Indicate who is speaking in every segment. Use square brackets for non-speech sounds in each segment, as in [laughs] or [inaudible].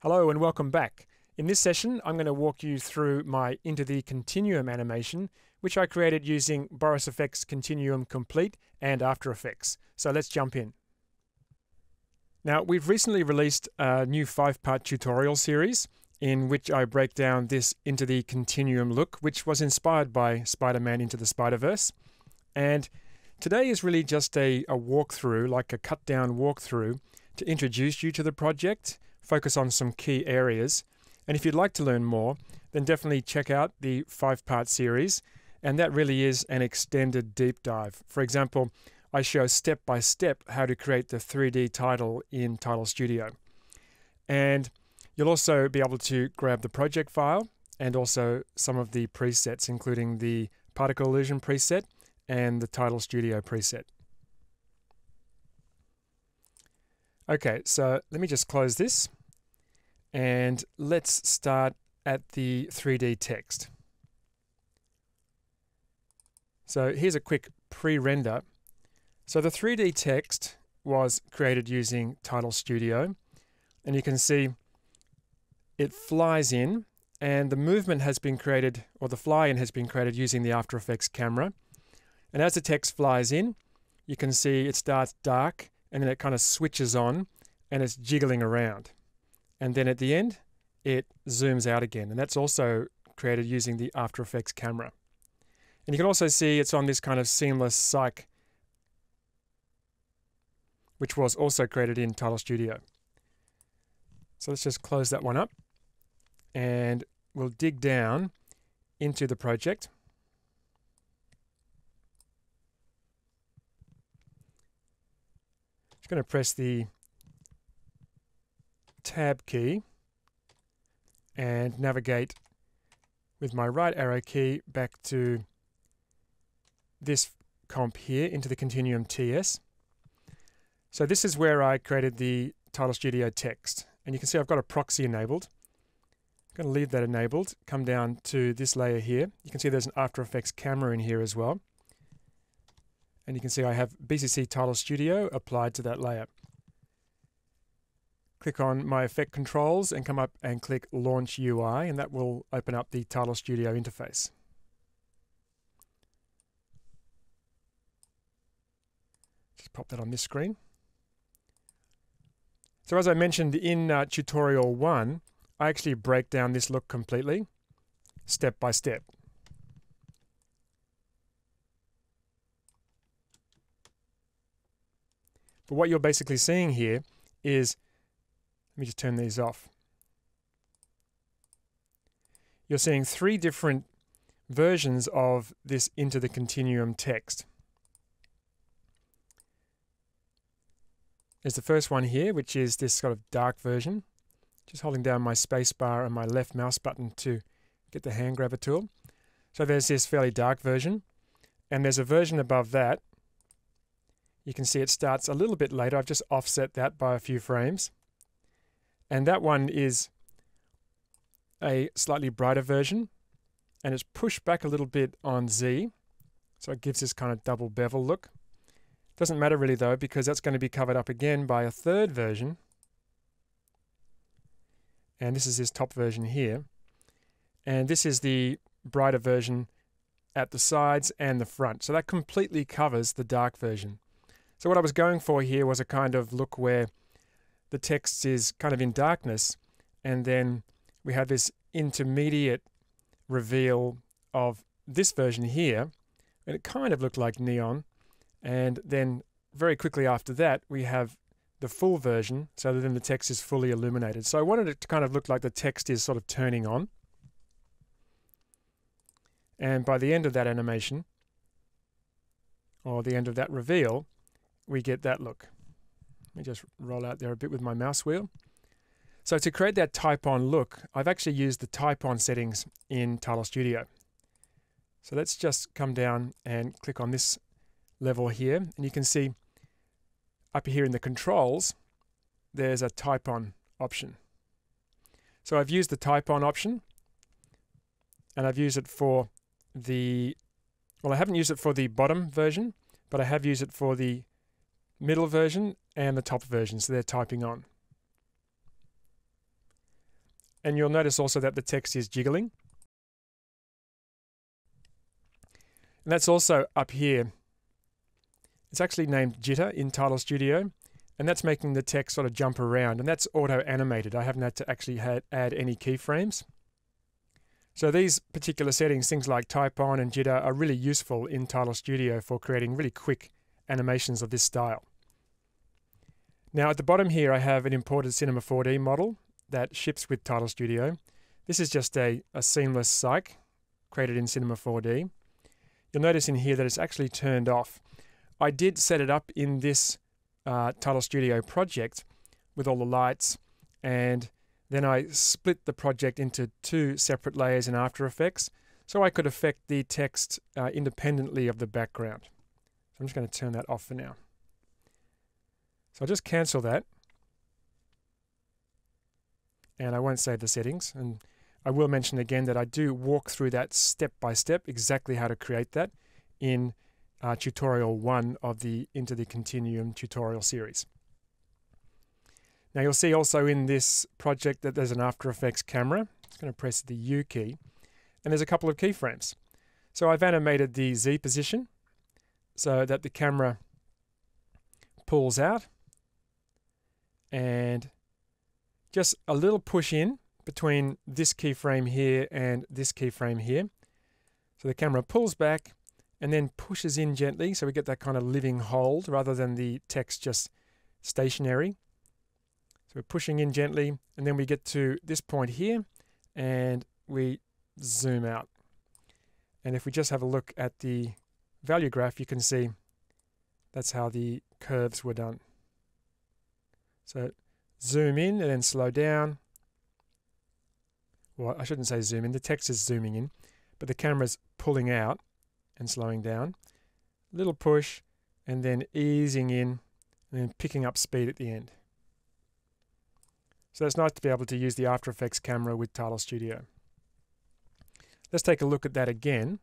Speaker 1: Hello and welcome back. In this session, I'm going to walk you through my Into the Continuum animation, which I created using Boris Effects Continuum Complete and After Effects. So let's jump in. Now, we've recently released a new five-part tutorial series in which I break down this Into the Continuum look, which was inspired by Spider-Man Into the Spider-Verse. And today is really just a, a walkthrough, like a cut-down walkthrough, to introduce you to the project, focus on some key areas. And if you'd like to learn more, then definitely check out the five part series. And that really is an extended deep dive. For example, I show step by step how to create the 3D title in Title Studio. And you'll also be able to grab the project file and also some of the presets, including the particle illusion preset and the Title Studio preset. Okay, so let me just close this. And let's start at the 3D text. So here's a quick pre-render. So the 3D text was created using Title Studio. And you can see it flies in and the movement has been created, or the fly-in has been created using the After Effects camera. And as the text flies in, you can see it starts dark and then it kind of switches on and it's jiggling around. And then at the end, it zooms out again. And that's also created using the After Effects camera. And you can also see it's on this kind of seamless psych, which was also created in Title Studio. So let's just close that one up and we'll dig down into the project. Just going to press the tab key and navigate with my right arrow key back to this comp here into the Continuum TS. So this is where I created the Title Studio text. And you can see I've got a proxy enabled. I'm going to leave that enabled, come down to this layer here. You can see there's an After Effects camera in here as well. And you can see I have BCC Title Studio applied to that layer click on my effect controls and come up and click launch UI and that will open up the Title Studio interface. Just pop that on this screen. So as I mentioned in uh, tutorial one, I actually break down this look completely, step by step. But what you're basically seeing here is let me just turn these off. You're seeing three different versions of this into the continuum text. There's the first one here, which is this sort of dark version. Just holding down my space bar and my left mouse button to get the hand grabber tool. So there's this fairly dark version. And there's a version above that. You can see it starts a little bit later. I've just offset that by a few frames. And that one is a slightly brighter version and it's pushed back a little bit on Z. So it gives this kind of double bevel look. Doesn't matter really though, because that's going to be covered up again by a third version. And this is this top version here. And this is the brighter version at the sides and the front. So that completely covers the dark version. So what I was going for here was a kind of look where the text is kind of in darkness, and then we have this intermediate reveal of this version here, and it kind of looked like neon. And then very quickly after that, we have the full version, so that then the text is fully illuminated. So I wanted it to kind of look like the text is sort of turning on. And by the end of that animation, or the end of that reveal, we get that look. Let me just roll out there a bit with my mouse wheel. So to create that type on look, I've actually used the type on settings in Title Studio. So let's just come down and click on this level here. And you can see up here in the controls, there's a type on option. So I've used the type on option and I've used it for the, well, I haven't used it for the bottom version, but I have used it for the middle version and the top version. So they're typing on. And you'll notice also that the text is jiggling. And that's also up here. It's actually named jitter in Title Studio. And that's making the text sort of jump around. And that's auto animated. I haven't had to actually had, add any keyframes. So these particular settings, things like type on and jitter, are really useful in Title Studio for creating really quick animations of this style. Now at the bottom here I have an imported Cinema 4D model that ships with Title Studio. This is just a, a seamless psych created in Cinema 4D. You'll notice in here that it's actually turned off. I did set it up in this uh, Title Studio project with all the lights and then I split the project into two separate layers in After Effects so I could affect the text uh, independently of the background. So I'm just going to turn that off for now. So I'll just cancel that. And I won't save the settings. And I will mention again that I do walk through that step by step, exactly how to create that in uh, tutorial one of the Into the Continuum tutorial series. Now you'll see also in this project that there's an After Effects camera. I'm just going to press the U key and there's a couple of keyframes. So I've animated the Z position so that the camera pulls out and just a little push in between this keyframe here and this keyframe here. So the camera pulls back and then pushes in gently so we get that kind of living hold rather than the text just stationary. So we're pushing in gently and then we get to this point here and we zoom out. And if we just have a look at the value graph, you can see that's how the curves were done. So zoom in and then slow down. Well, I shouldn't say zoom in, the text is zooming in, but the camera's pulling out and slowing down. Little push and then easing in and then picking up speed at the end. So it's nice to be able to use the After Effects camera with Title Studio. Let's take a look at that again.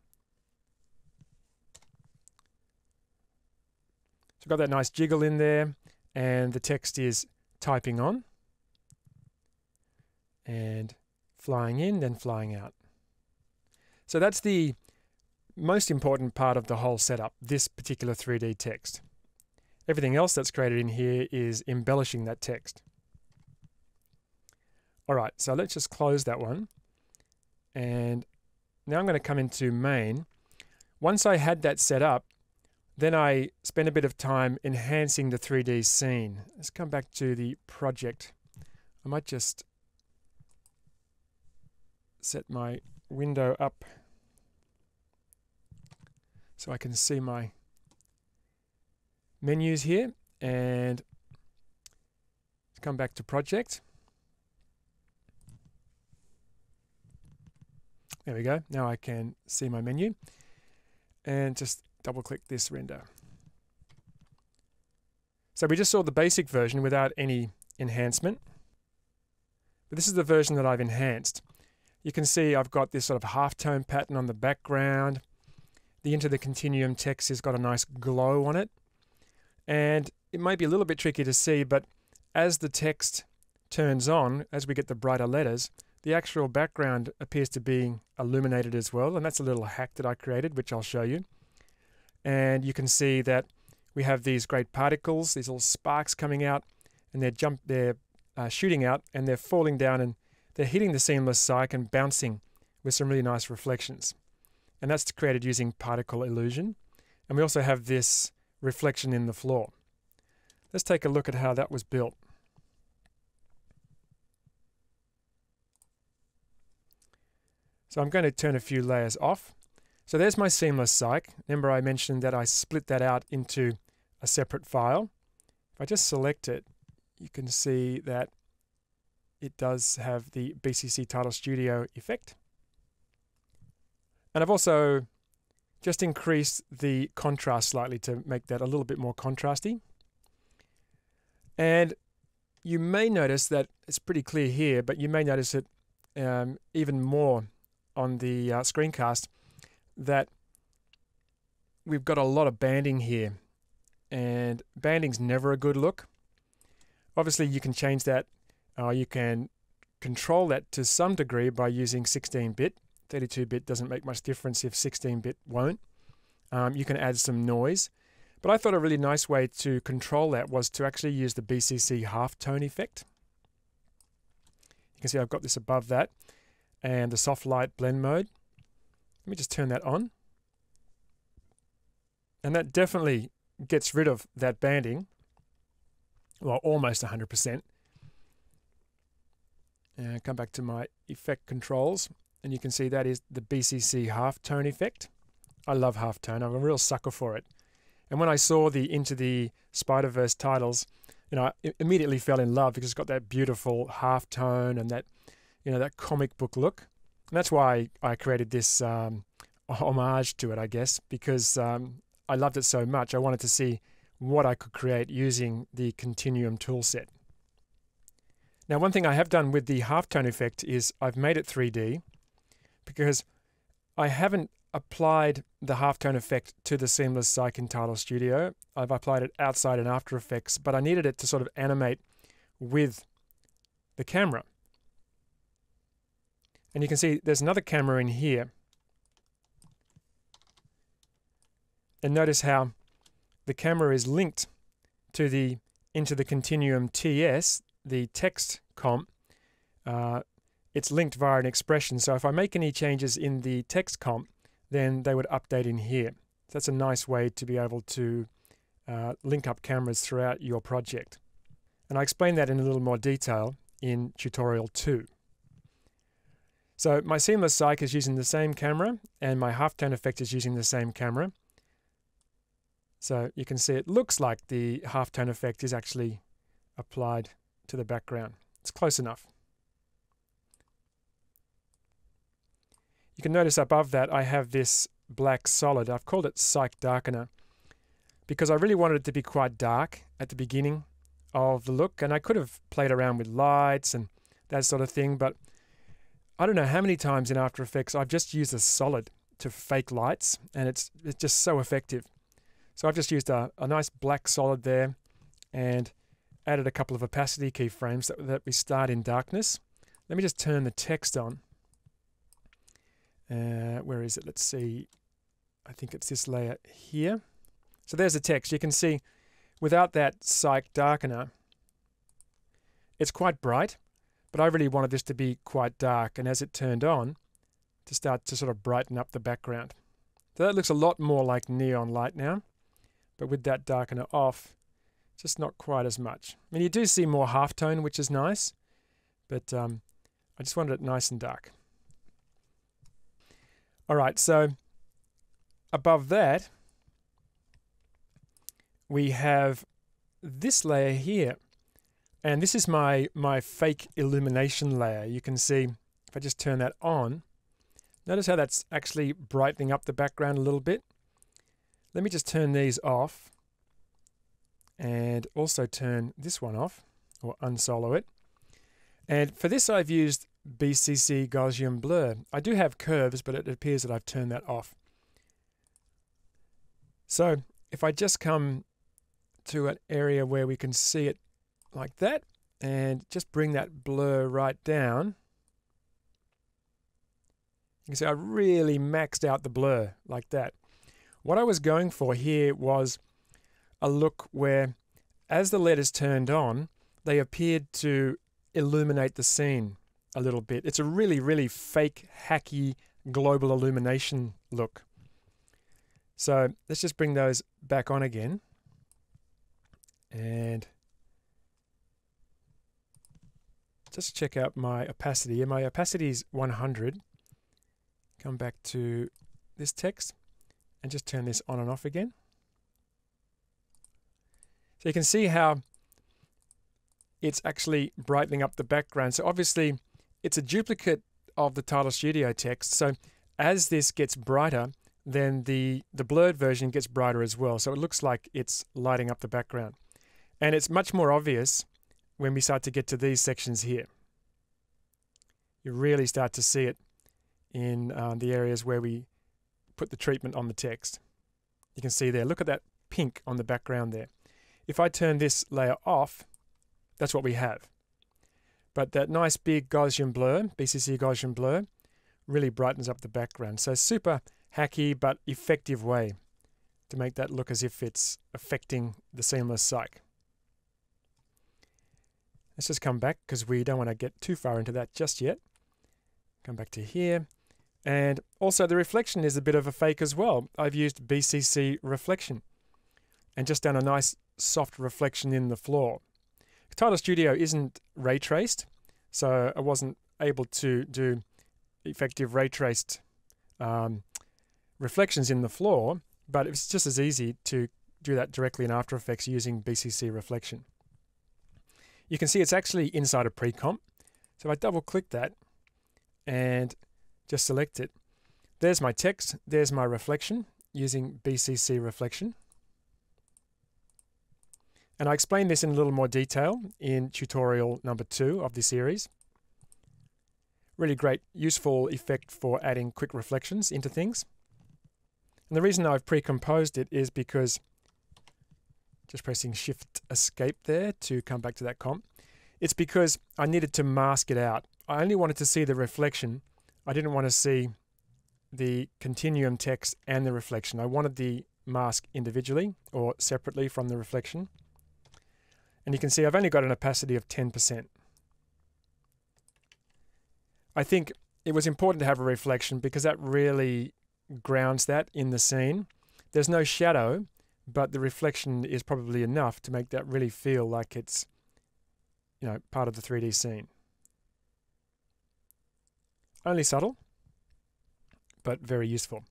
Speaker 1: So I've got that nice jiggle in there and the text is typing on and flying in, then flying out. So that's the most important part of the whole setup, this particular 3D text. Everything else that's created in here is embellishing that text. All right, so let's just close that one. And now I'm going to come into main. Once I had that set up, then I spent a bit of time enhancing the 3D scene. Let's come back to the project. I might just set my window up so I can see my menus here and come back to project. There we go. Now I can see my menu and just double click this render. So we just saw the basic version without any enhancement. But this is the version that I've enhanced. You can see I've got this sort of halftone pattern on the background. The Into the Continuum text has got a nice glow on it. And it might be a little bit tricky to see, but as the text turns on, as we get the brighter letters, the actual background appears to be illuminated as well. And that's a little hack that I created, which I'll show you. And you can see that we have these great particles, these little sparks coming out, and they're jump, they're uh, shooting out, and they're falling down, and they're hitting the seamless psych and bouncing with some really nice reflections. And that's created using particle illusion. And we also have this reflection in the floor. Let's take a look at how that was built. So I'm going to turn a few layers off so there's my seamless psych. Remember I mentioned that I split that out into a separate file. If I just select it, you can see that it does have the BCC Title Studio effect. And I've also just increased the contrast slightly to make that a little bit more contrasty. And you may notice that it's pretty clear here, but you may notice it um, even more on the uh, screencast that we've got a lot of banding here and banding's never a good look. Obviously you can change that, uh, you can control that to some degree by using 16-bit. 32-bit doesn't make much difference if 16-bit won't. Um, you can add some noise. But I thought a really nice way to control that was to actually use the BCC halftone effect. You can see I've got this above that and the soft light blend mode. Let me just turn that on. And that definitely gets rid of that banding. Well, almost 100%. And come back to my effect controls. And you can see that is the BCC half tone effect. I love half tone. I'm a real sucker for it. And when I saw the Into the Spider-Verse titles, you know, I immediately fell in love because it's got that beautiful half tone and that, you know, that comic book look. And that's why I created this um, [laughs] homage to it, I guess, because um, I loved it so much. I wanted to see what I could create using the Continuum toolset. Now, one thing I have done with the halftone effect is I've made it 3D because I haven't applied the halftone effect to the seamless psych in Title Studio. I've applied it outside in After Effects, but I needed it to sort of animate with the camera. And you can see there's another camera in here. And notice how the camera is linked to the into the continuum TS, the text comp. Uh, it's linked via an expression. So if I make any changes in the text comp, then they would update in here. So that's a nice way to be able to uh, link up cameras throughout your project. And I explain that in a little more detail in tutorial 2. So my seamless psych is using the same camera and my halftone effect is using the same camera. So you can see it looks like the halftone effect is actually applied to the background. It's close enough. You can notice above that I have this black solid. I've called it Psych Darkener because I really wanted it to be quite dark at the beginning of the look and I could have played around with lights and that sort of thing but I don't know how many times in After Effects I've just used a solid to fake lights, and it's it's just so effective. So I've just used a, a nice black solid there, and added a couple of opacity keyframes that, that we start in darkness. Let me just turn the text on. Uh, where is it? Let's see. I think it's this layer here. So there's the text. You can see without that psych darkener, it's quite bright. But I really wanted this to be quite dark, and as it turned on, to start to sort of brighten up the background. So that looks a lot more like neon light now, but with that darkener off, just not quite as much. I mean, you do see more halftone, which is nice, but um, I just wanted it nice and dark. All right, so above that, we have this layer here. And this is my, my fake illumination layer. You can see, if I just turn that on, notice how that's actually brightening up the background a little bit. Let me just turn these off and also turn this one off or unsolo it. And for this, I've used BCC Gaussian blur. I do have curves, but it appears that I've turned that off. So if I just come to an area where we can see it like that and just bring that blur right down. You can see I really maxed out the blur like that. What I was going for here was a look where as the letters turned on, they appeared to illuminate the scene a little bit. It's a really, really fake, hacky, global illumination look. So let's just bring those back on again. And just check out my opacity. And my opacity is 100. Come back to this text and just turn this on and off again. So you can see how it's actually brightening up the background. So obviously it's a duplicate of the title studio text. So as this gets brighter, then the, the blurred version gets brighter as well. So it looks like it's lighting up the background. And it's much more obvious when we start to get to these sections here. You really start to see it in uh, the areas where we put the treatment on the text. You can see there, look at that pink on the background there. If I turn this layer off, that's what we have. But that nice big Gaussian blur, BCC Gaussian blur, really brightens up the background. So super hacky but effective way to make that look as if it's affecting the seamless psych. Let's just come back because we don't want to get too far into that just yet. Come back to here. And also the reflection is a bit of a fake as well. I've used BCC reflection and just done a nice soft reflection in the floor. Title Studio isn't ray traced, so I wasn't able to do effective ray traced um, reflections in the floor, but it's just as easy to do that directly in After Effects using BCC reflection you can see it's actually inside a pre-comp. So if I double click that and just select it, there's my text, there's my reflection using BCC reflection. And I explain this in a little more detail in tutorial number two of the series. Really great, useful effect for adding quick reflections into things. And the reason I've pre-composed it is because just pressing Shift Escape there to come back to that comp. It's because I needed to mask it out. I only wanted to see the reflection. I didn't want to see the continuum text and the reflection. I wanted the mask individually or separately from the reflection. And you can see I've only got an opacity of 10%. I think it was important to have a reflection because that really grounds that in the scene. There's no shadow, but the reflection is probably enough to make that really feel like it's you know part of the 3D scene. Only subtle, but very useful.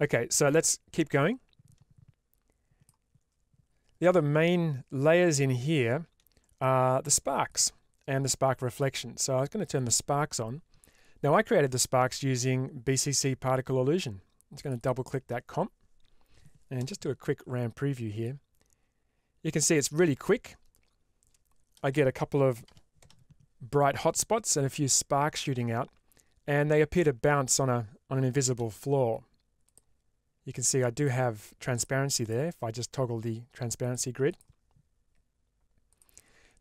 Speaker 1: Okay, so let's keep going. The other main layers in here are the sparks and the spark reflection. So I was going to turn the sparks on. Now I created the sparks using BCC particle illusion. I'm just going to double click that comp and just do a quick RAM preview here. You can see it's really quick. I get a couple of bright hotspots and a few sparks shooting out, and they appear to bounce on, a, on an invisible floor. You can see I do have transparency there if I just toggle the transparency grid.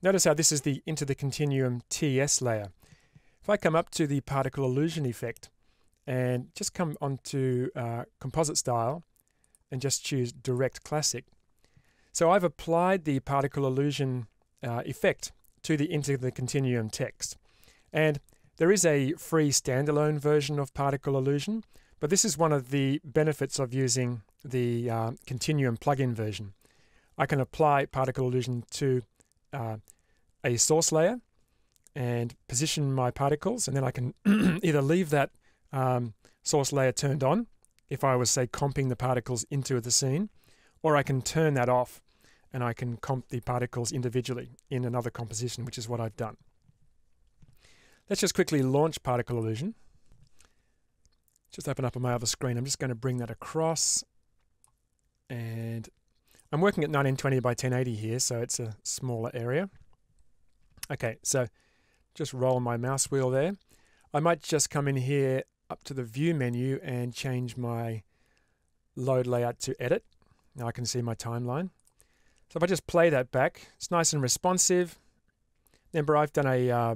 Speaker 1: Notice how this is the into the continuum TS layer. If I come up to the particle illusion effect and just come onto uh, composite style and just choose direct classic. So I've applied the particle illusion uh, effect to the into the continuum text. And there is a free standalone version of particle illusion, but this is one of the benefits of using the uh, continuum plugin version. I can apply particle illusion to uh, a source layer and position my particles, and then I can [clears throat] either leave that um, source layer turned on if I was, say, comping the particles into the scene, or I can turn that off and I can comp the particles individually in another composition, which is what I've done. Let's just quickly launch Particle Illusion. Just open up on my other screen. I'm just going to bring that across. And I'm working at 1920 by 1080 here, so it's a smaller area. Okay, so just roll my mouse wheel there. I might just come in here up to the view menu and change my load layout to edit. Now I can see my timeline. So if I just play that back, it's nice and responsive. Remember, I've done a, uh,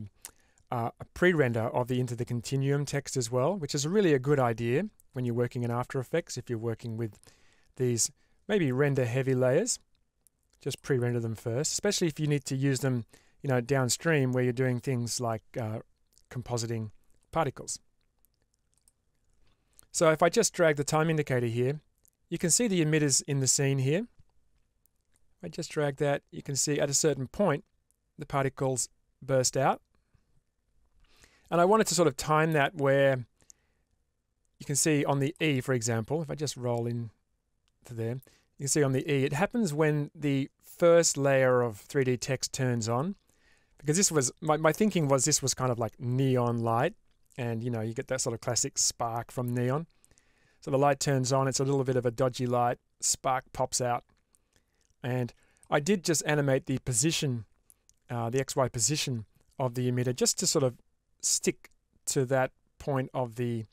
Speaker 1: uh, a pre-render of the into the continuum text as well, which is really a good idea when you're working in After Effects, if you're working with these maybe render heavy layers, just pre-render them first, especially if you need to use them you know, downstream where you're doing things like uh, compositing particles. So if I just drag the time indicator here, you can see the emitters in the scene here. I just drag that, you can see at a certain point, the particles burst out. And I wanted to sort of time that where you can see on the E, for example, if I just roll in to there, you can see on the E, it happens when the first layer of 3D text turns on. Because this was, my, my thinking was this was kind of like neon light and you know you get that sort of classic spark from neon. So the light turns on, it's a little bit of a dodgy light, spark pops out. And I did just animate the position, uh, the XY position of the emitter just to sort of stick to that point of the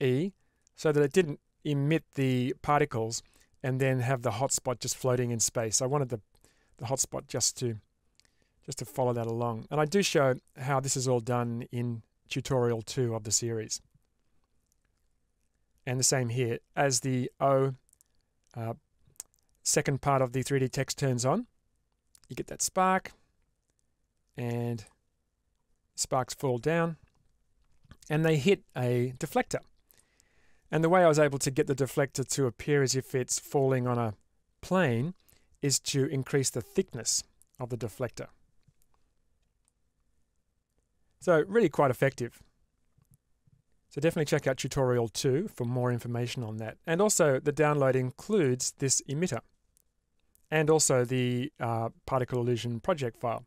Speaker 1: E so that it didn't emit the particles and then have the hotspot just floating in space. I wanted the, the hotspot just to just to follow that along. And I do show how this is all done in tutorial 2 of the series. And the same here. As the O uh, second part of the 3D text turns on, you get that spark and sparks fall down and they hit a deflector. And the way I was able to get the deflector to appear as if it's falling on a plane is to increase the thickness of the deflector. So really quite effective. So definitely check out tutorial 2 for more information on that. And also the download includes this emitter and also the uh, particle illusion project file.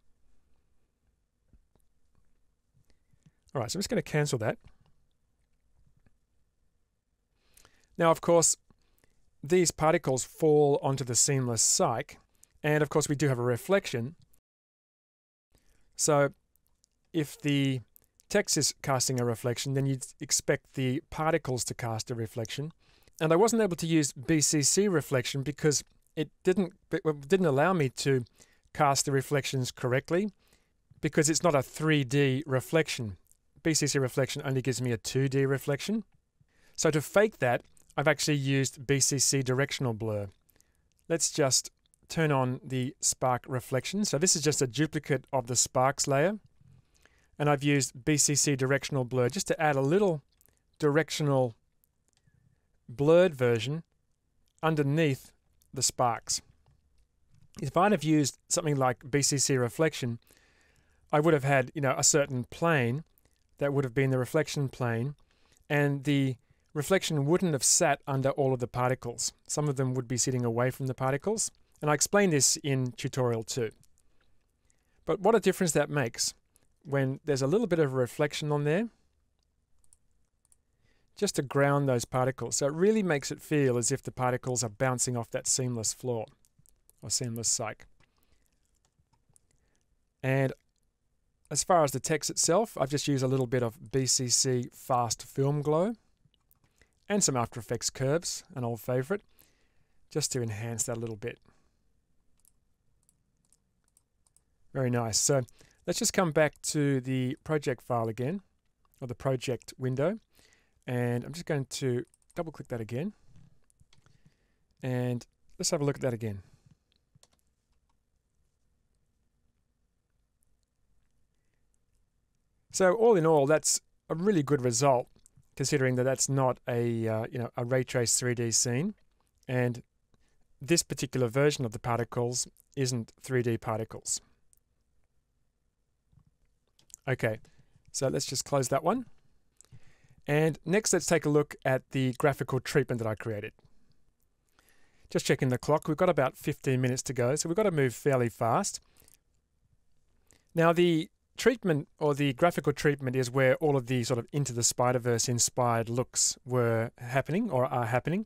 Speaker 1: All right, so I'm just going to cancel that. Now, of course, these particles fall onto the seamless psych, and of course we do have a reflection. So if the text is casting a reflection, then you'd expect the particles to cast a reflection. And I wasn't able to use BCC reflection because it didn't it didn't allow me to cast the reflections correctly because it's not a 3D reflection. BCC reflection only gives me a 2D reflection. So to fake that, I've actually used BCC directional blur. Let's just turn on the spark reflection. So this is just a duplicate of the sparks layer and I've used BCC directional blur just to add a little directional blurred version underneath the sparks. If I'd have used something like BCC reflection, I would have had you know a certain plane that would have been the reflection plane, and the reflection wouldn't have sat under all of the particles. Some of them would be sitting away from the particles, and I explained this in tutorial 2. But what a difference that makes when there's a little bit of reflection on there, just to ground those particles. So it really makes it feel as if the particles are bouncing off that seamless floor or seamless psych. And as far as the text itself, I've just used a little bit of BCC Fast Film Glow and some After Effects curves, an old favorite, just to enhance that a little bit. Very nice. So Let's just come back to the project file again, or the project window. And I'm just going to double click that again. And let's have a look at that again. So all in all, that's a really good result, considering that that's not a uh, you know a ray trace 3D scene, and this particular version of the particles isn't 3D particles. Okay, so let's just close that one. And next, let's take a look at the graphical treatment that I created. Just checking the clock, we've got about 15 minutes to go, so we've got to move fairly fast. Now, the treatment or the graphical treatment is where all of the sort of Into the Spider-Verse inspired looks were happening or are happening.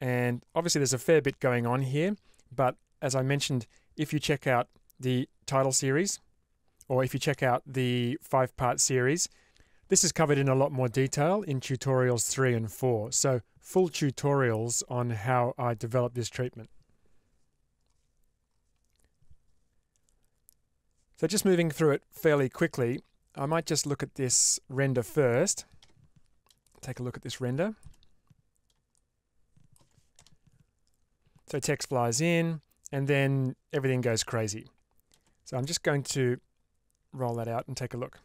Speaker 1: And obviously there's a fair bit going on here, but as I mentioned, if you check out the title series, or if you check out the five part series. This is covered in a lot more detail in tutorials 3 and 4, so full tutorials on how I developed this treatment. So just moving through it fairly quickly, I might just look at this render first. Take a look at this render. So text flies in, and then everything goes crazy. So I'm just going to roll that out and take a look.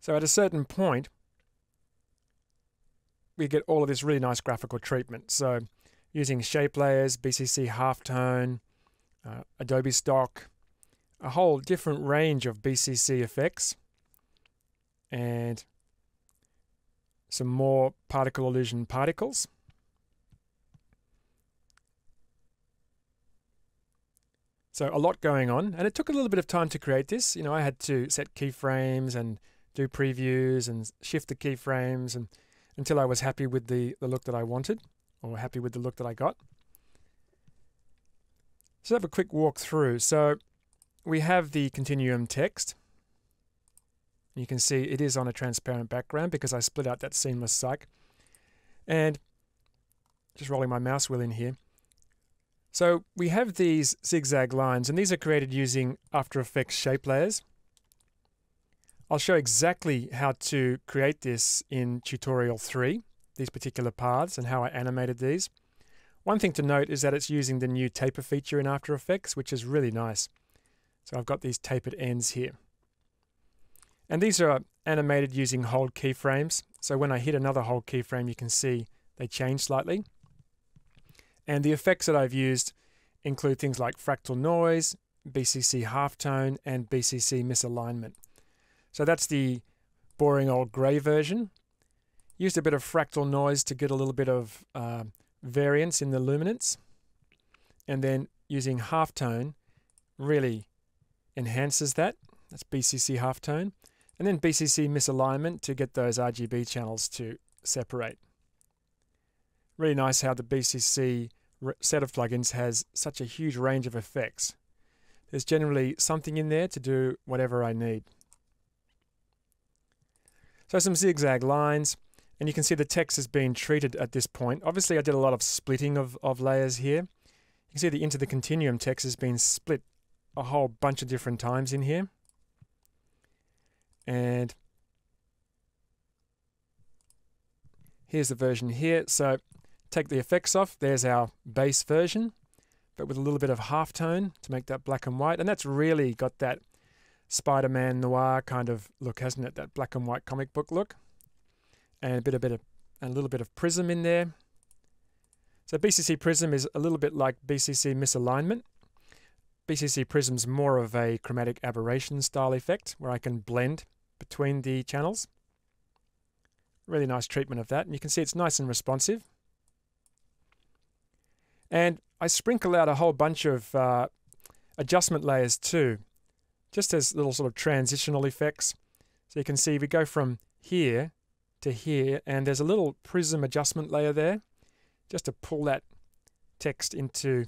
Speaker 1: So at a certain point, we get all of this really nice graphical treatment. So using shape layers, BCC halftone, uh, Adobe Stock, a whole different range of BCC effects, and some more particle illusion particles. So a lot going on, and it took a little bit of time to create this. You know, I had to set keyframes and do previews and shift the keyframes and until I was happy with the, the look that I wanted or happy with the look that I got. So have a quick walk through. So we have the continuum text. You can see it is on a transparent background because I split out that seamless psych. And just rolling my mouse wheel in here, so we have these zigzag lines, and these are created using After Effects shape layers. I'll show exactly how to create this in tutorial 3, these particular paths and how I animated these. One thing to note is that it's using the new taper feature in After Effects, which is really nice. So I've got these tapered ends here. And these are animated using hold keyframes. So when I hit another hold keyframe, you can see they change slightly. And the effects that I've used include things like fractal noise, BCC halftone, and BCC misalignment. So that's the boring old grey version. Used a bit of fractal noise to get a little bit of uh, variance in the luminance. And then using halftone really enhances that. That's BCC halftone. And then BCC misalignment to get those RGB channels to separate. Really nice how the BCC set of plugins has such a huge range of effects. There's generally something in there to do whatever I need. So some zigzag lines, and you can see the text has been treated at this point. Obviously I did a lot of splitting of, of layers here. You can see the into the continuum text has been split a whole bunch of different times in here. And here's the version here. So Take the effects off. There's our base version, but with a little bit of halftone to make that black and white. And that's really got that Spider-Man noir kind of look, hasn't it? That black and white comic book look, and a bit, a bit of, and a little bit of prism in there. So BCC prism is a little bit like BCC misalignment. BCC prism's more of a chromatic aberration style effect where I can blend between the channels. Really nice treatment of that, and you can see it's nice and responsive. And I sprinkle out a whole bunch of uh, adjustment layers too, just as little sort of transitional effects. So you can see we go from here to here, and there's a little prism adjustment layer there, just to pull that text into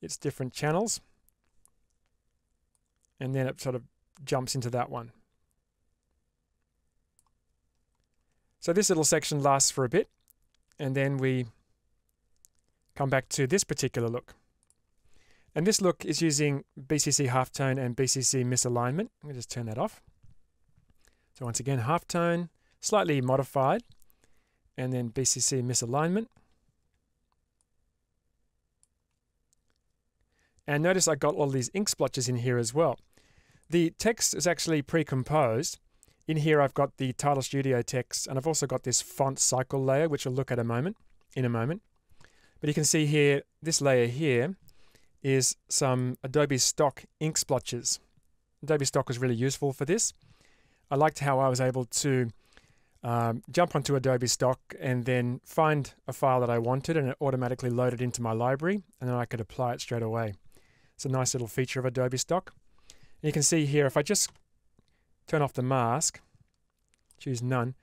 Speaker 1: its different channels. And then it sort of jumps into that one. So this little section lasts for a bit, and then we come back to this particular look. And this look is using BCC halftone and BCC misalignment. Let me just turn that off. So once again, halftone, slightly modified, and then BCC misalignment. And notice I got all these ink splotches in here as well. The text is actually pre-composed. In here I've got the Title Studio text, and I've also got this font cycle layer, which we'll look at a moment, in a moment. But you can see here, this layer here is some Adobe stock ink splotches. Adobe stock was really useful for this. I liked how I was able to um, jump onto Adobe stock and then find a file that I wanted and it automatically loaded into my library and then I could apply it straight away. It's a nice little feature of Adobe stock. And you can see here, if I just turn off the mask, choose none,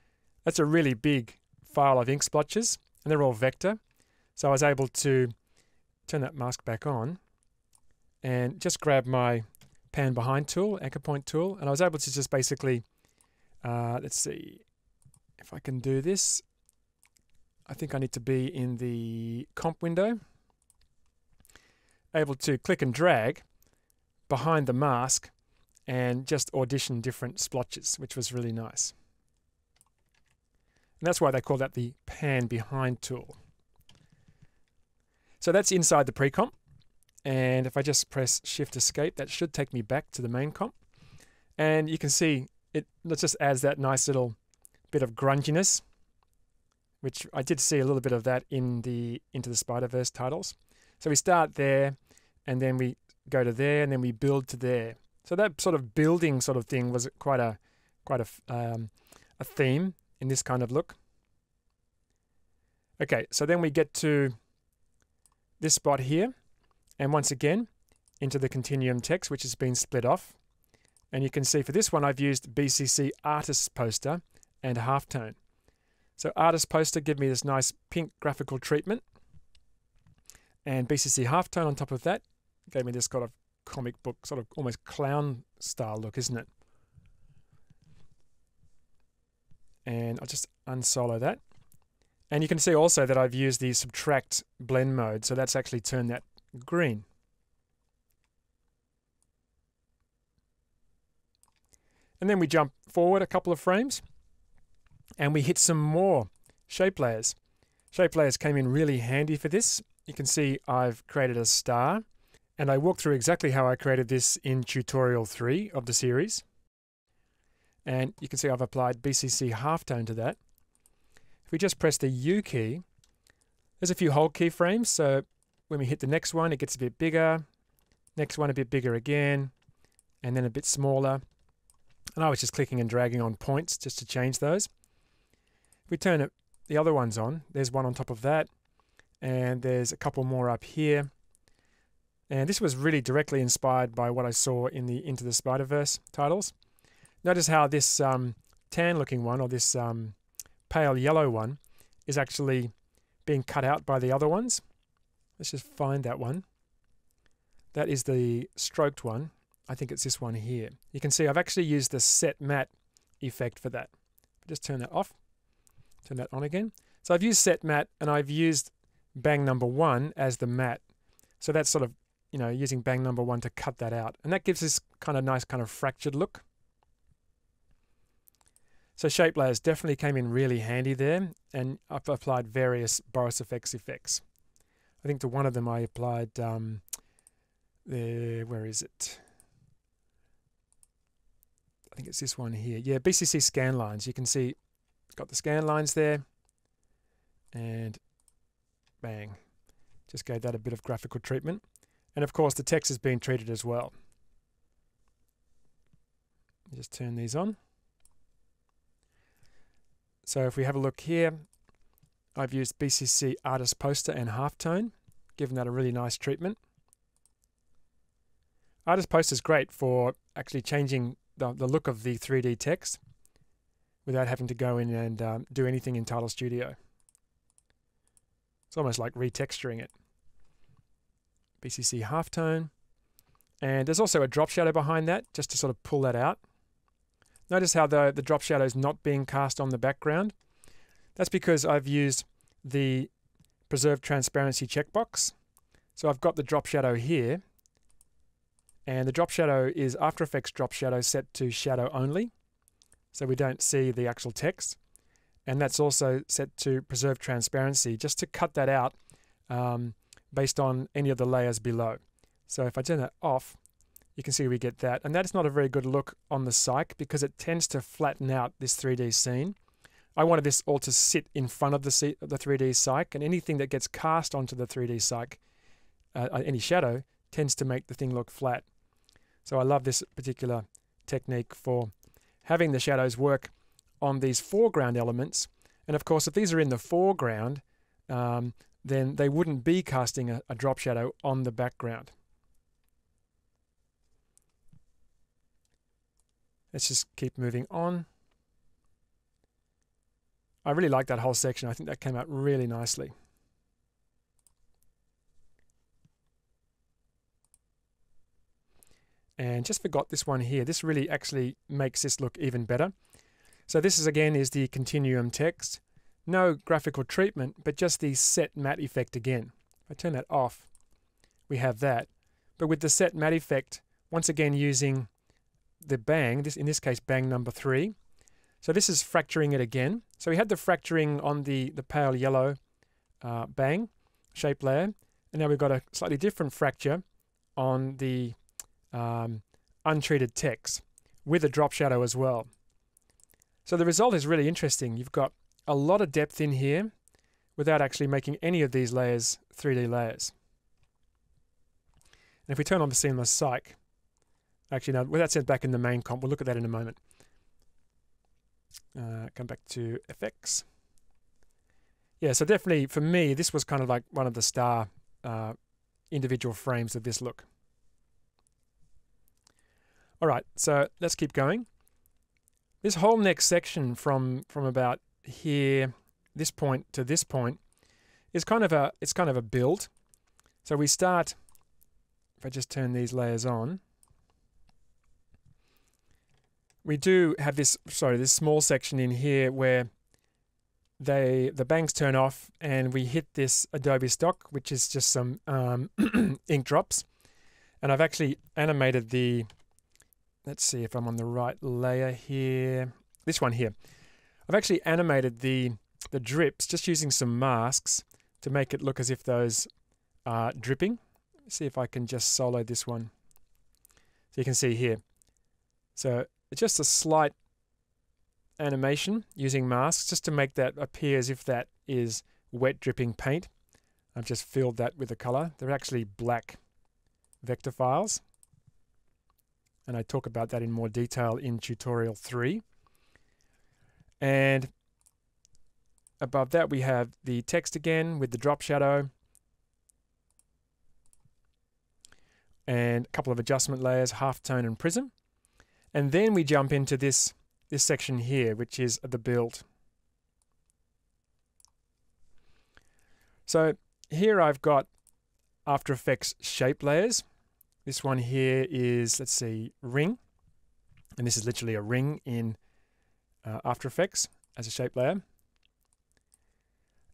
Speaker 1: that's a really big file of ink splotches and they're all vector. So I was able to turn that mask back on and just grab my pan behind tool, anchor point tool, and I was able to just basically, uh, let's see if I can do this. I think I need to be in the comp window, able to click and drag behind the mask and just audition different splotches, which was really nice. And that's why they call that the pan behind tool. So that's inside the pre-comp. And if I just press Shift Escape, that should take me back to the main comp. And you can see it just adds that nice little bit of grunginess, which I did see a little bit of that in the Into the Spider-Verse titles. So we start there, and then we go to there, and then we build to there. So that sort of building sort of thing was quite a quite a, um, a theme in this kind of look. Okay, so then we get to this spot here, and once again, into the continuum text, which has been split off. And you can see for this one, I've used BCC Artist Poster and Halftone. So Artist Poster give me this nice pink graphical treatment. And BCC Halftone on top of that gave me this kind of comic book, sort of almost clown style look, isn't it? And I'll just unsolo that. And you can see also that I've used the subtract blend mode, so that's actually turned that green. And then we jump forward a couple of frames and we hit some more shape layers. Shape layers came in really handy for this. You can see I've created a star and I walked through exactly how I created this in tutorial 3 of the series. And you can see I've applied BCC halftone to that. If we just press the U key, there's a few hold keyframes, so when we hit the next one, it gets a bit bigger, next one a bit bigger again, and then a bit smaller. And I was just clicking and dragging on points just to change those. If we turn it, the other ones on, there's one on top of that, and there's a couple more up here. And this was really directly inspired by what I saw in the Into the Spider-Verse titles. Notice how this um, tan looking one, or this um, pale yellow one is actually being cut out by the other ones. Let's just find that one. That is the stroked one. I think it's this one here. You can see I've actually used the set matte effect for that. Just turn that off, turn that on again. So I've used set matte and I've used bang number one as the matte. So that's sort of, you know, using bang number one to cut that out. And that gives this kind of nice kind of fractured look. So shape layers definitely came in really handy there, and I've applied various Boris effects effects. I think to one of them I applied um, there. where is it? I think it's this one here. Yeah, BCC scan lines. You can see got the scan lines there, and bang, just gave that a bit of graphical treatment. And of course, the text has been treated as well. Just turn these on. So if we have a look here, I've used BCC Artist Poster and Halftone, given that a really nice treatment. Artist Poster is great for actually changing the, the look of the 3D text without having to go in and um, do anything in Title Studio. It's almost like retexturing it. BCC halftone. And there's also a drop shadow behind that just to sort of pull that out. Notice how the, the drop shadow is not being cast on the background. That's because I've used the preserve transparency checkbox. So I've got the drop shadow here and the drop shadow is After Effects drop shadow set to shadow only. So we don't see the actual text. And that's also set to preserve transparency just to cut that out um, based on any of the layers below. So if I turn that off, you can see we get that. And that's not a very good look on the psych because it tends to flatten out this 3D scene. I wanted this all to sit in front of the, the 3D psych, and anything that gets cast onto the 3D psych, uh, uh, any shadow, tends to make the thing look flat. So I love this particular technique for having the shadows work on these foreground elements. And of course, if these are in the foreground, um, then they wouldn't be casting a, a drop shadow on the background. Let's just keep moving on. I really like that whole section. I think that came out really nicely. And just forgot this one here. This really actually makes this look even better. So this is again is the continuum text. No graphical treatment, but just the set matte effect again. If I turn that off, we have that. But with the set matte effect, once again using the bang, this in this case bang number three. So this is fracturing it again. So we had the fracturing on the, the pale yellow uh, bang shape layer, and now we've got a slightly different fracture on the um, untreated text with a drop shadow as well. So the result is really interesting. You've got a lot of depth in here without actually making any of these layers 3D layers. And if we turn on the seamless psych, Actually, no, well, that's said, back in the main comp. We'll look at that in a moment. Uh, come back to effects. Yeah, so definitely for me, this was kind of like one of the star uh, individual frames of this look. All right, so let's keep going. This whole next section from from about here, this point to this point, is kind of a it's kind of a build. So we start. If I just turn these layers on, we do have this sorry this small section in here where they the banks turn off and we hit this Adobe stock which is just some um, [clears throat] ink drops and I've actually animated the let's see if I'm on the right layer here this one here I've actually animated the the drips just using some masks to make it look as if those are dripping see if I can just solo this one so you can see here so it's just a slight animation using masks just to make that appear as if that is wet dripping paint. I've just filled that with a the color. They're actually black vector files. And I talk about that in more detail in tutorial three. And above that, we have the text again with the drop shadow and a couple of adjustment layers, half tone and prism. And then we jump into this, this section here, which is the build. So here I've got After Effects shape layers. This one here is, let's see, ring. And this is literally a ring in uh, After Effects as a shape layer.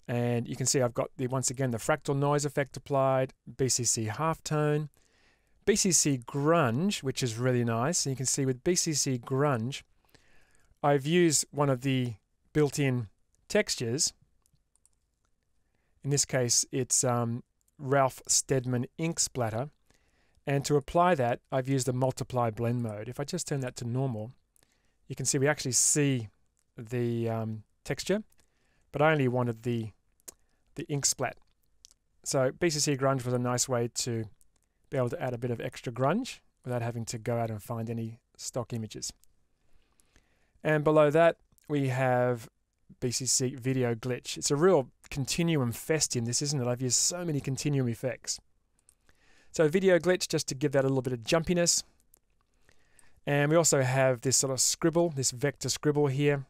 Speaker 1: And you can see I've got the once again the fractal noise effect applied, BCC halftone, BCC Grunge, which is really nice. And you can see with BCC Grunge, I've used one of the built-in textures. In this case, it's um, Ralph Steadman Ink Splatter. And to apply that, I've used the Multiply Blend mode. If I just turn that to normal, you can see we actually see the um, texture, but I only wanted the, the ink splat. So BCC Grunge was a nice way to be able to add a bit of extra grunge without having to go out and find any stock images. And below that, we have BCC video glitch. It's a real continuum fest in this, isn't it? I've used so many continuum effects. So video glitch, just to give that a little bit of jumpiness. And we also have this sort of scribble, this vector scribble here.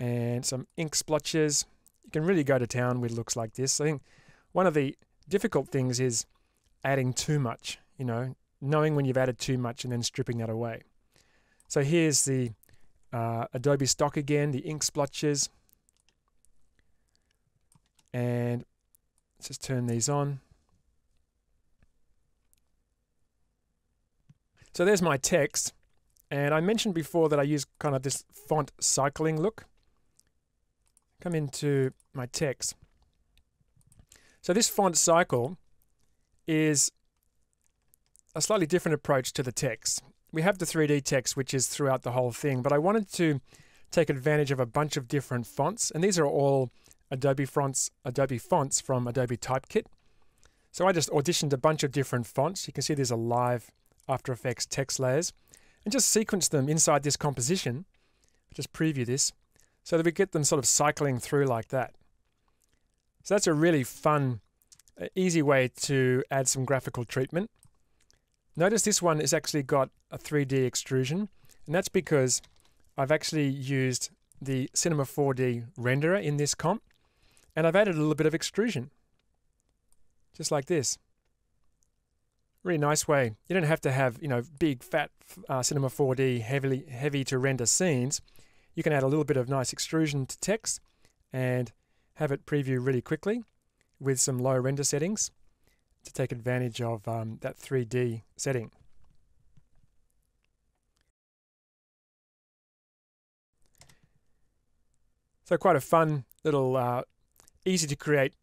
Speaker 1: And some ink splotches. You can really go to town with looks like this. I think one of the difficult things is adding too much, you know, knowing when you've added too much and then stripping that away. So here's the uh, Adobe stock again, the ink splotches. And let's just turn these on. So there's my text. And I mentioned before that I use kind of this font cycling look. Come into my text. So this font cycle is a slightly different approach to the text. We have the 3D text, which is throughout the whole thing, but I wanted to take advantage of a bunch of different fonts, and these are all Adobe fonts, Adobe fonts from Adobe Typekit. So I just auditioned a bunch of different fonts. You can see there's a live After Effects text layers, and just sequence them inside this composition. Just preview this, so that we get them sort of cycling through like that. So that's a really fun, uh, easy way to add some graphical treatment. Notice this one has actually got a 3D extrusion, and that's because I've actually used the Cinema 4D renderer in this comp, and I've added a little bit of extrusion, just like this. Really nice way. You don't have to have you know big fat uh, Cinema 4D heavily heavy to render scenes. You can add a little bit of nice extrusion to text, and have it preview really quickly with some low render settings to take advantage of um, that 3D setting. So quite a fun little, uh, easy to create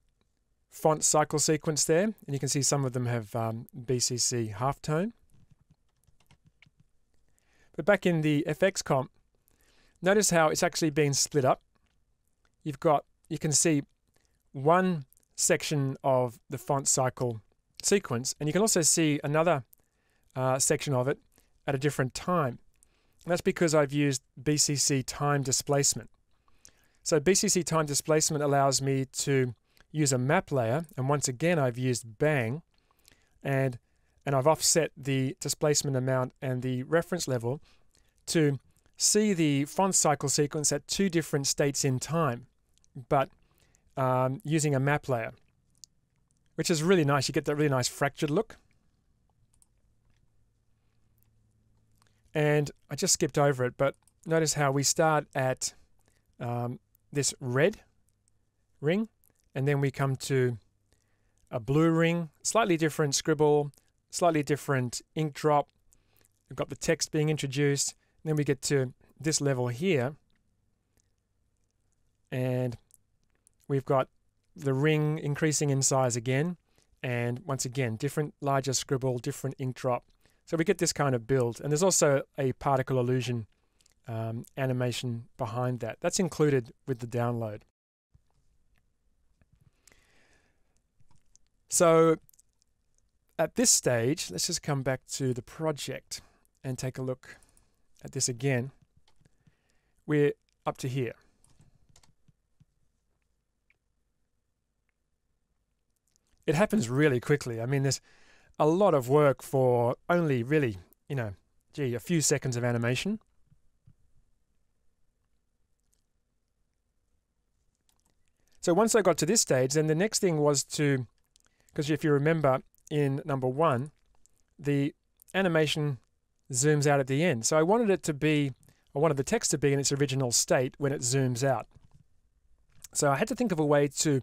Speaker 1: font cycle sequence there. And you can see some of them have um, BCC halftone. But back in the FX comp, notice how it's actually been split up. You've got you can see one section of the font cycle sequence, and you can also see another uh, section of it at a different time. And that's because I've used BCC time displacement. So BCC time displacement allows me to use a map layer, and once again I've used bang, and, and I've offset the displacement amount and the reference level to see the font cycle sequence at two different states in time but um, using a map layer, which is really nice. You get that really nice fractured look. And I just skipped over it, but notice how we start at um, this red ring, and then we come to a blue ring, slightly different scribble, slightly different ink drop. We've got the text being introduced. then we get to this level here, and we've got the ring increasing in size again. And once again, different larger scribble, different ink drop. So we get this kind of build. And there's also a particle illusion um, animation behind that. That's included with the download. So at this stage, let's just come back to the project and take a look at this again. We're up to here. it happens really quickly. I mean, there's a lot of work for only really, you know, gee, a few seconds of animation. So once I got to this stage, then the next thing was to, because if you remember in number one, the animation zooms out at the end. So I wanted it to be, I wanted the text to be in its original state when it zooms out. So I had to think of a way to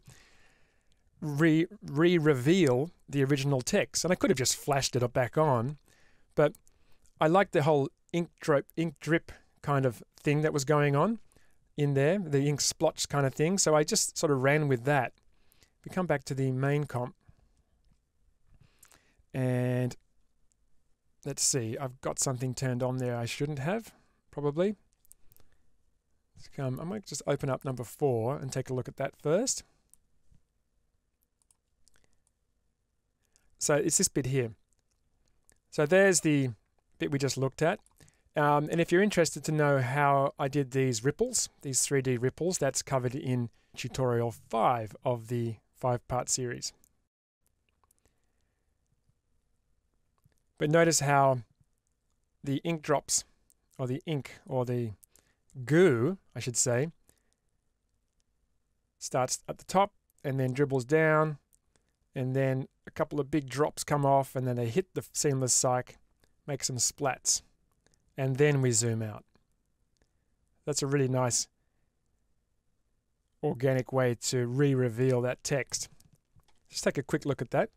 Speaker 1: re reveal the original text. And I could have just flashed it back on, but I liked the whole ink drip, ink drip kind of thing that was going on in there, the ink splotch kind of thing. So I just sort of ran with that. We come back to the main comp, and let's see, I've got something turned on there I shouldn't have, probably. Let's come, I might just open up number four and take a look at that first. So it's this bit here. So there's the bit we just looked at. Um, and if you're interested to know how I did these ripples, these 3D ripples, that's covered in tutorial 5 of the 5-part series. But notice how the ink drops, or the ink, or the goo, I should say, starts at the top and then dribbles down and then a couple of big drops come off, and then they hit the seamless psych, make some splats, and then we zoom out. That's a really nice organic way to re-reveal that text. Just take a quick look at that.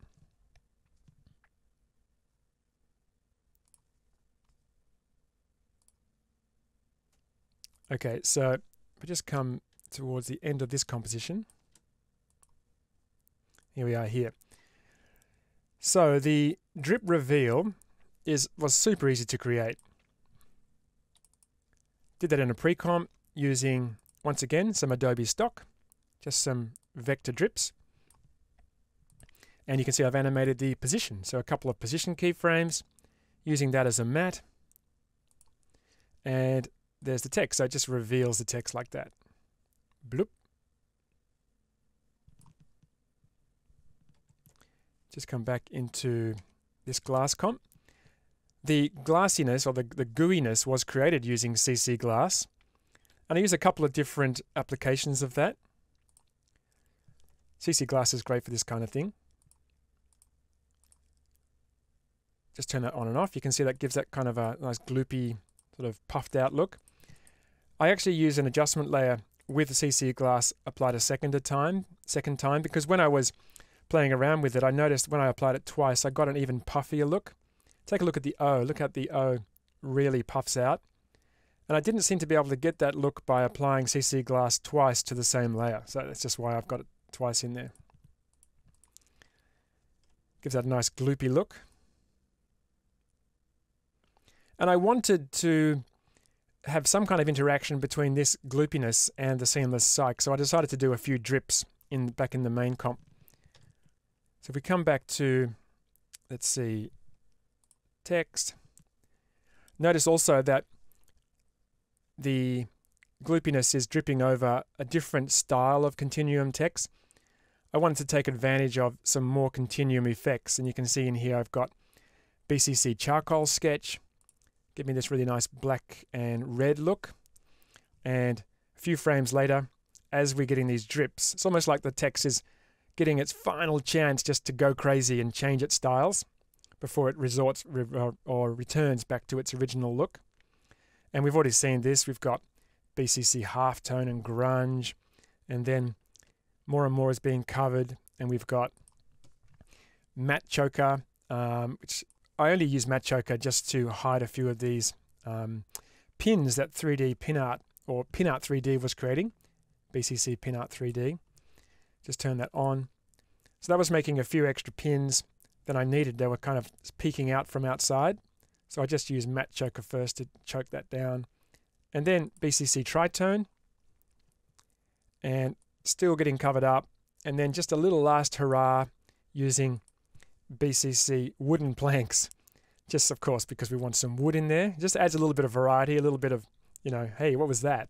Speaker 1: Okay, so we just come towards the end of this composition. Here we are here. So the drip reveal is was super easy to create. Did that in a pre-comp using, once again, some Adobe stock, just some vector drips. And you can see I've animated the position. So a couple of position keyframes, using that as a mat. And there's the text. So it just reveals the text like that. Bloop. just come back into this glass comp. The glassiness or the, the gooiness was created using CC Glass. And I use a couple of different applications of that. CC Glass is great for this kind of thing. Just turn that on and off. You can see that gives that kind of a nice gloopy, sort of puffed out look. I actually use an adjustment layer with CC Glass applied a second time, second time because when I was playing around with it, I noticed when I applied it twice, I got an even puffier look. Take a look at the O. Look at the O really puffs out. And I didn't seem to be able to get that look by applying CC Glass twice to the same layer. So that's just why I've got it twice in there. Gives that a nice gloopy look. And I wanted to have some kind of interaction between this gloopiness and the seamless psych, so I decided to do a few drips in back in the main comp. So if we come back to, let's see, text, notice also that the gloopiness is dripping over a different style of continuum text. I wanted to take advantage of some more continuum effects, and you can see in here I've got BCC charcoal sketch, give me this really nice black and red look, and a few frames later, as we're getting these drips, it's almost like the text is getting its final chance just to go crazy and change its styles before it resorts or returns back to its original look. And we've already seen this. We've got BCC halftone and grunge, and then more and more is being covered. And we've got matte choker, um, which I only use matte choker just to hide a few of these um, pins that 3D pin art or pin art 3D was creating, BCC pin art 3D just turn that on. So that was making a few extra pins than I needed. They were kind of peeking out from outside. So I just used matte choker first to choke that down. And then BCC tritone. And still getting covered up. And then just a little last hurrah using BCC wooden [laughs] planks. Just, of course, because we want some wood in there. Just adds a little bit of variety, a little bit of, you know, hey, what was that?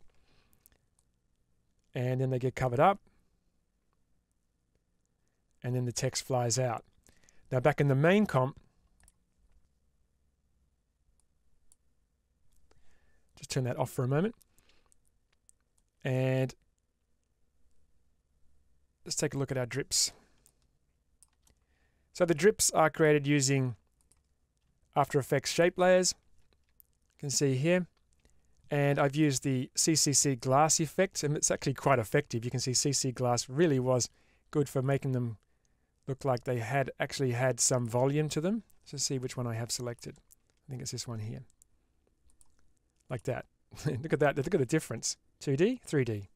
Speaker 1: And then they get covered up and then the text flies out. Now back in the main comp, just turn that off for a moment. And let's take a look at our drips. So the drips are created using After Effects shape layers. You can see here. And I've used the CCC glass effect, and it's actually quite effective. You can see CC glass really was good for making them look like they had actually had some volume to them. So see which one I have selected. I think it's this one here. Like that. [laughs] look at that. Look at the difference. 2D, 3D.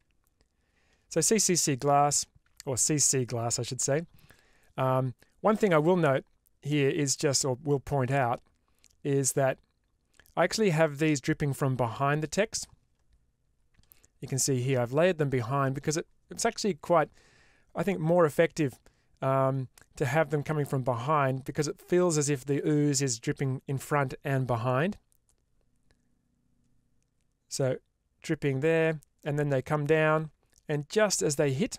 Speaker 1: So CCC glass, or CC glass, I should say. Um, one thing I will note here is just, or will point out, is that I actually have these dripping from behind the text. You can see here I've layered them behind because it, it's actually quite, I think, more effective um, to have them coming from behind because it feels as if the ooze is dripping in front and behind. So dripping there, and then they come down, and just as they hit,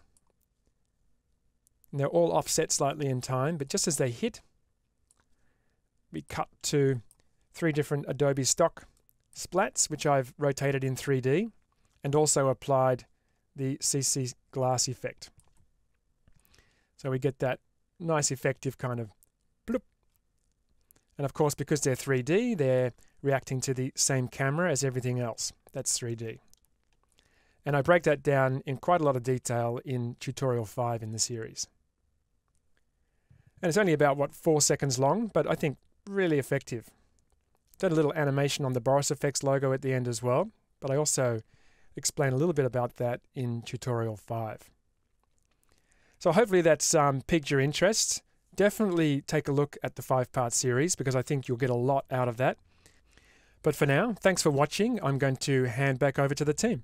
Speaker 1: they're all offset slightly in time, but just as they hit, we cut to three different Adobe stock splats, which I've rotated in 3D, and also applied the CC glass effect. So we get that nice effective kind of bloop. And of course, because they're 3D, they're reacting to the same camera as everything else. That's 3D. And I break that down in quite a lot of detail in tutorial 5 in the series. And it's only about, what, four seconds long, but I think really effective. Did a little animation on the Boris Effects logo at the end as well, but I also explain a little bit about that in tutorial 5. So hopefully that's um, piqued your interest. Definitely take a look at the five part series because I think you'll get a lot out of that. But for now, thanks for watching. I'm going to hand back over to the team.